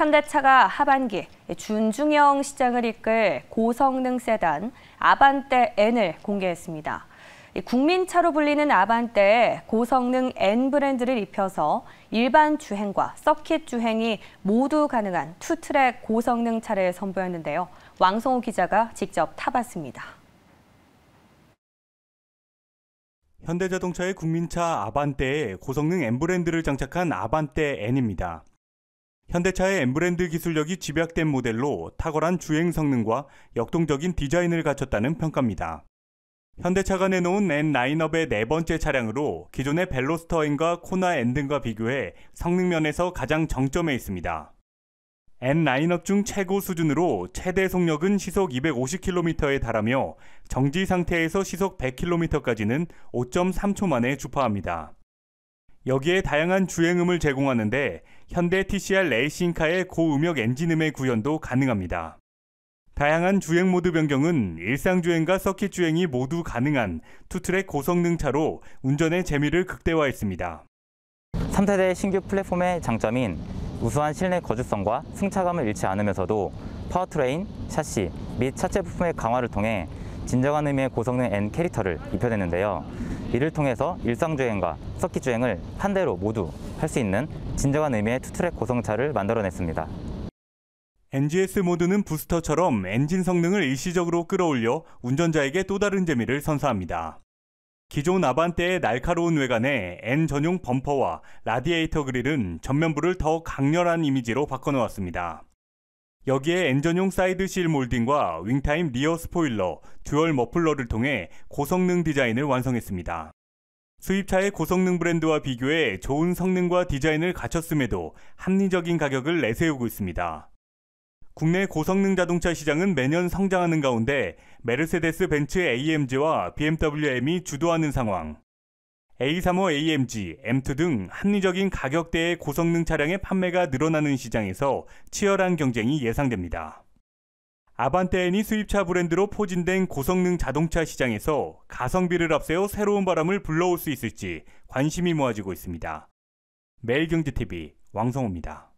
현대차가 하반기 준중형 시장을 이끌 고성능 세단 아반떼 N을 공개했습니다. 국민차로 불리는 아반떼에 고성능 N 브랜드를 입혀서 일반 주행과 서킷 주행이 모두 가능한 투트랙 고성능 차를 선보였는데요. 왕성호 기자가 직접 타봤습니다. 현대자동차의 국민차 아반떼에 고성능 N 브랜드를 장착한 아반떼 N입니다. 현대차의 엠브랜드 기술력이 집약된 모델로 탁월한 주행 성능과 역동적인 디자인을 갖췄다는 평가입니다. 현대차가 내놓은 N 라인업의 네 번째 차량으로 기존의 벨로스터 N과 코나 N 등과 비교해 성능 면에서 가장 정점에 있습니다. N 라인업 중 최고 수준으로 최대 속력은 시속 250km에 달하며 정지 상태에서 시속 100km까지는 5.3초 만에 주파합니다. 여기에 다양한 주행음을 제공하는데 현대 TCR 레이싱카의 고음역 엔진음의 구현도 가능합니다. 다양한 주행 모드 변경은 일상주행과 서킷 주행이 모두 가능한 투트랙 고성능 차로 운전의 재미를 극대화했습니다. 3세대 신규 플랫폼의 장점인 우수한 실내 거주성과 승차감을 잃지 않으면서도 파워트레인, 샤시 및 차체 부품의 강화를 통해 진정한 의미의 고성능 N 캐릭터를 입혀냈는데요. 이를 통해서 일상주행과 서킷주행을 한 대로 모두 할 수 있는 진정한 의미의 투트랙 고성차를 만들어냈습니다. NGS 모드는 부스터처럼 엔진 성능을 일시적으로 끌어올려 운전자에게 또 다른 재미를 선사합니다. 기존 아반떼의 날카로운 외관에 N 전용 범퍼와 라디에이터 그릴은 전면부를 더 강렬한 이미지로 바꿔놓았습니다. 여기에 엔전용 사이드실 몰딩과 윙타임 리어 스포일러, 듀얼 머플러를 통해 고성능 디자인을 완성했습니다. 수입차의 고성능 브랜드와 비교해 좋은 성능과 디자인을 갖췄음에도 합리적인 가격을 내세우고 있습니다. 국내 고성능 자동차 시장은 매년 성장하는 가운데 메르세데스 벤츠 AMG와 BMW M이 주도하는 상황. A35AMG, M2 등 합리적인 가격대의 고성능 차량의 판매가 늘어나는 시장에서 치열한 경쟁이 예상됩니다. 아반떼엔이 수입차 브랜드로 포진된 고성능 자동차 시장에서 가성비를 앞세워 새로운 바람을 불러올 수 있을지 관심이 모아지고 있습니다. 매일경제TV 왕성호입니다.